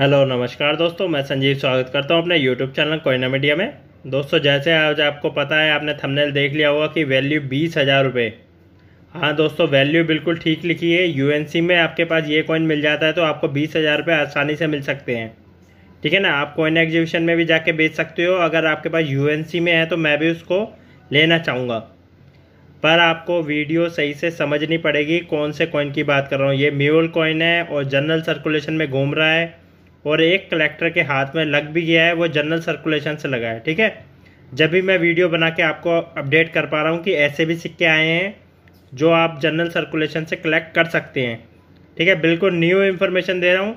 hello नमस्कार दोस्तों मैं संजीव स्वागत करता हूं अपने यूट्यूब चैनल कोयना मीडिया में दोस्तों जैसे आज आपको पता है आपने थंबनेल देख लिया होगा कि वैल्यू बीस हज़ार रुपये हाँ दोस्तों वैल्यू बिल्कुल ठीक लिखी है यूएनसी में आपके पास ये कॉइन मिल जाता है तो आपको बीस हज़ार रुपये आसानी से मिल सकते हैं ठीक है ना आप कॉइन एग्जीबिशन में भी जाके बेच सकते हो अगर आपके पास यू में है तो मैं भी उसको लेना चाहूँगा पर आपको वीडियो सही से समझनी पड़ेगी कौन से कॉइन की बात कर रहा हूँ ये म्यूल कॉइन है और जनरल सर्कुलेशन में घूम रहा है और एक कलेक्टर के हाथ में लग भी गया है वो जनरल सर्कुलेशन से लगा है ठीक है जब भी मैं वीडियो बना के आपको अपडेट कर पा रहा हूँ कि ऐसे भी सिक्के आए हैं जो आप जनरल सर्कुलेशन से कलेक्ट कर सकते हैं ठीक है बिल्कुल न्यू इन्फॉर्मेशन दे रहा हूँ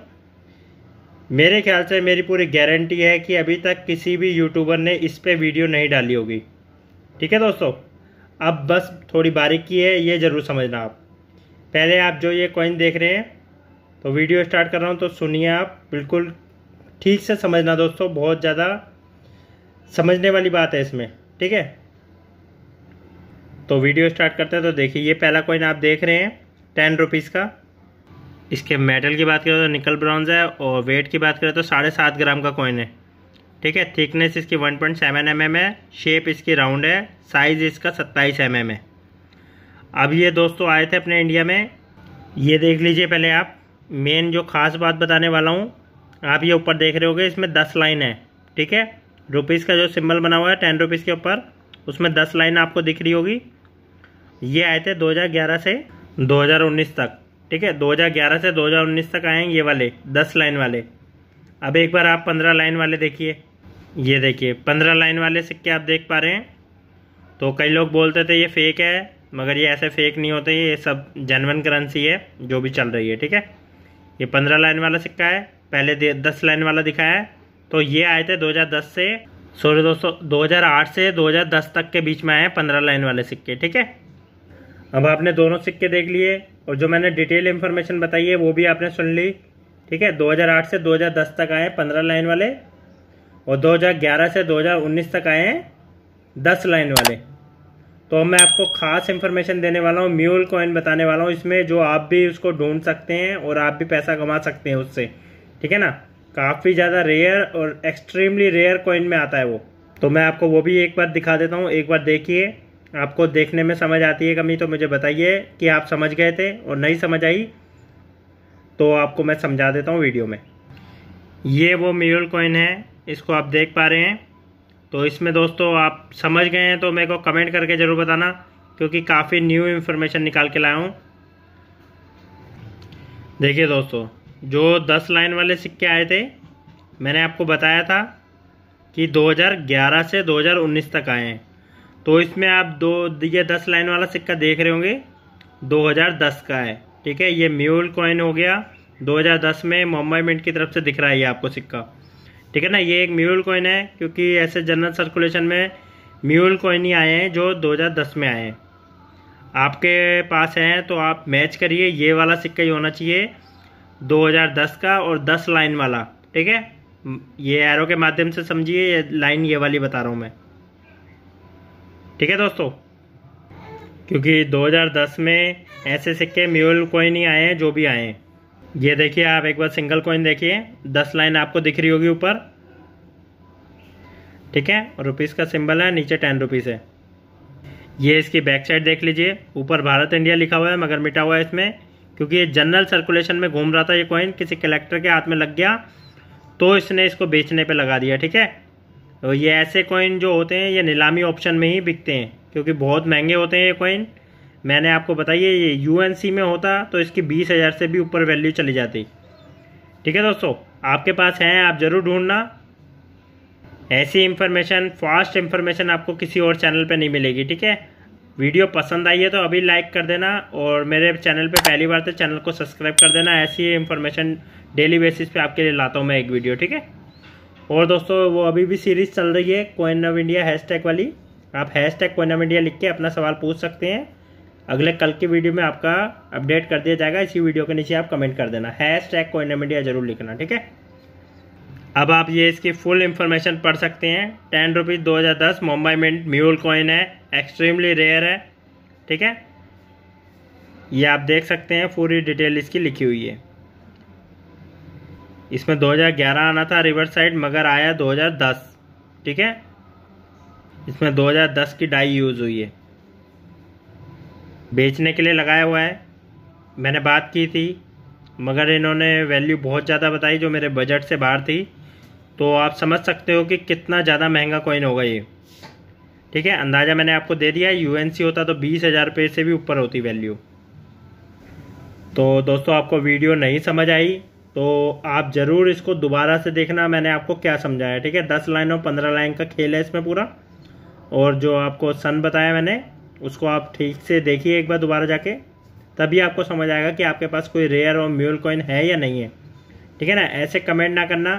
मेरे ख्याल से मेरी पूरी गारंटी है कि अभी तक किसी भी यूट्यूबर ने इस पर वीडियो नहीं डाली होगी ठीक है दोस्तों अब बस थोड़ी बारीकी है ये ज़रूर समझना आप पहले आप जो ये कॉइन देख रहे हैं तो वीडियो स्टार्ट कर रहा हूँ तो सुनिए आप बिल्कुल ठीक से समझना दोस्तों बहुत ज़्यादा समझने वाली बात है इसमें ठीक है तो वीडियो स्टार्ट करते हैं तो देखिए ये पहला कॉइन आप देख रहे हैं टेन रुपीज़ का इसके मेटल की बात करें तो निकल ब्राउन्ज है और वेट की बात करें तो साढ़े सात ग्राम का कॉइन है ठीक है थिकनेस इसकी one point seven M M है शेप इसकी राउंड है साइज़ इसका सत्ताईस एम mm एम है अब ये दोस्तों आए थे अपने इंडिया में ये देख लीजिए पहले आप मेन जो ख़ास बात बताने वाला हूँ आप ये ऊपर देख रहे होगे इसमें दस लाइन है ठीक है रुपीज़ का जो सिंबल बना हुआ है टेन रुपीज़ के ऊपर उसमें दस लाइन आपको दिख रही होगी ये आए थे 2011 से 2019 तक ठीक है 2011 से 2019 तक आए हैं ये वाले दस लाइन वाले अब एक बार आप पंद्रह लाइन वाले देखिए ये देखिए पंद्रह लाइन वाले सिक्के आप देख पा रहे हैं तो कई लोग बोलते थे ये फेक है मगर ये ऐसे फेक नहीं होते ये सब जेनवन करेंसी है जो भी चल रही है ठीक है ये पंद्रह लाइन वाला सिक्का है पहले दस लाइन वाला दिखाया है तो ये आए थे 2010 से सॉरी दोस्तों आठ से 2010 तक के बीच में आए पंद्रह लाइन वाले सिक्के ठीक है अब आपने दोनों सिक्के देख लिए और जो मैंने डिटेल इन्फॉर्मेशन बताई है वो भी आपने सुन ली ठीक है 2008 से 2010 तक आए पंद्रह लाइन वाले और 2011 से 2019 तक आए हैं दस लाइन वाले तो मैं आपको खास इन्फॉर्मेशन देने वाला हूँ म्यूल कॉइन बताने वाला हूँ इसमें जो आप भी उसको ढूंढ सकते हैं और आप भी पैसा कमा सकते हैं उससे ठीक है ना काफ़ी ज़्यादा रेयर और एक्सट्रीमली रेयर कॉइन में आता है वो तो मैं आपको वो भी एक बार दिखा देता हूँ एक बार देखिए आपको देखने में समझ आती है कमी तो मुझे बताइए कि आप समझ गए थे और नहीं समझ आई तो आपको मैं समझा देता हूँ वीडियो में ये वो म्यूल कॉइन है इसको आप देख पा रहे हैं तो इसमें दोस्तों आप समझ गए हैं तो मेरे को कमेंट करके ज़रूर बताना क्योंकि काफ़ी न्यू इन्फॉर्मेशन निकाल के लाया हूँ देखिए दोस्तों जो दस लाइन वाले सिक्के आए थे मैंने आपको बताया था कि 2011 से 2019 तक आए हैं तो इसमें आप दो ये दस लाइन वाला सिक्का देख रहे होंगे 2010 का है ठीक है ये म्यूल कॉइन हो गया 2010 में मुंबई मिंट की तरफ से दिख रहा है ये आपको सिक्का ठीक है ना ये एक म्यूल कॉइन है क्योंकि ऐसे जनरल सर्कुलेशन में म्यूल कॉइन ही आए हैं जो 2010 में आए हैं आपके पास हैं तो आप मैच करिए ये वाला सिक्का ही होना चाहिए 2010 का और 10 लाइन वाला ठीक है ये एरो के माध्यम से समझिए ये लाइन ये वाली बता रहा हूँ मैं ठीक है दोस्तों क्योंकि 2010 में ऐसे सिक्के म्यूल कॉइन ही आए हैं जो भी आए हैं ये देखिए आप एक बार सिंगल कॉइन देखिए दस लाइन आपको दिख रही होगी ऊपर ठीक है रुपीस का सिंबल है नीचे टेन रुपीज़ है ये इसकी बैक साइड देख लीजिए ऊपर भारत इंडिया लिखा हुआ है मगर मिटा हुआ है इसमें क्योंकि ये जनरल सर्कुलेशन में घूम रहा था ये कॉइन किसी कलेक्टर के हाथ में लग गया तो इसने इसको बेचने पे लगा दिया ठीक है तो ये ऐसे कॉइन जो होते हैं ये नीलामी ऑप्शन में ही बिकते हैं क्योंकि बहुत महंगे होते हैं ये कॉइन मैंने आपको बताइए ये यू में होता तो इसकी बीस हज़ार से भी ऊपर वैल्यू चली जाती ठीक है दोस्तों आपके पास हैं आप ज़रूर ढूंढना ऐसी इन्फॉर्मेशन फास्ट इन्फॉर्मेशन आपको किसी और चैनल पे नहीं मिलेगी ठीक है वीडियो पसंद आई है तो अभी लाइक कर देना और मेरे चैनल पर पहली बार तो चैनल को सब्सक्राइब कर देना ऐसी इन्फॉर्मेशन डेली बेसिस पर आपके लिए लाता हूँ मैं एक वीडियो ठीक है और दोस्तों वो अभी भी सीरीज़ चल रही है कोइन ऑफ इंडिया हैशटैग वाली आप हैशटैग कोइन ऑफ इंडिया लिख के अपना सवाल पूछ सकते हैं अगले कल की वीडियो में आपका अपडेट कर दिया जाएगा इसी वीडियो के नीचे आप कमेंट कर देना हैश टैग कोइन जरूर लिखना ठीक है अब आप ये इसकी फुल इन्फॉर्मेशन पढ़ सकते हैं टेन रुपीज़ दो हज़ार दस मुंबई मिंट म्यूल कॉइन है एक्सट्रीमली रेयर है ठीक है ये आप देख सकते हैं पूरी डिटेल इसकी लिखी हुई है इसमें 2011 आना था रिवर साइड मगर आया 2010 ठीक है इसमें 2010 की डाई यूज़ हुई है बेचने के लिए लगाया हुआ है मैंने बात की थी मगर इन्होंने वैल्यू बहुत ज़्यादा बताई जो मेरे बजट से बाहर थी तो आप समझ सकते हो कि कितना ज़्यादा महंगा कॉइन होगा ये ठीक है अंदाज़ा मैंने आपको दे दिया यू होता तो बीस हज़ार रुपये से भी ऊपर होती वैल्यू तो दोस्तों आपको वीडियो नहीं समझ आई तो आप ज़रूर इसको दोबारा से देखना मैंने आपको क्या समझाया ठीक है दस लाइन और पंद्रह लाइन का खेल है इसमें पूरा और जो आपको सन बताया मैंने उसको आप ठीक से देखिए एक बार दोबारा जाके तभी आपको समझ आएगा कि आपके पास कोई रेयर और म्यूल कॉइन है या नहीं है ठीक है ना ऐसे कमेंट ना करना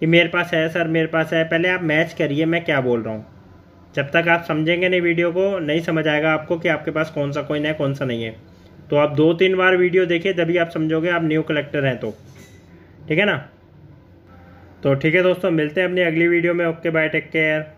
कि मेरे पास है सर मेरे पास है पहले आप मैच करिए मैं क्या बोल रहा हूँ जब तक आप समझेंगे नहीं वीडियो को नहीं समझ आएगा आपको कि आपके पास कौन सा कॉइन है कौन सा नहीं है तो आप दो तीन बार वीडियो देखिए तभी आप समझोगे आप न्यू कलेक्टर हैं तो ठीक है ना तो ठीक है दोस्तों मिलते हैं अपनी अगली वीडियो में ओके बाय टेक केयर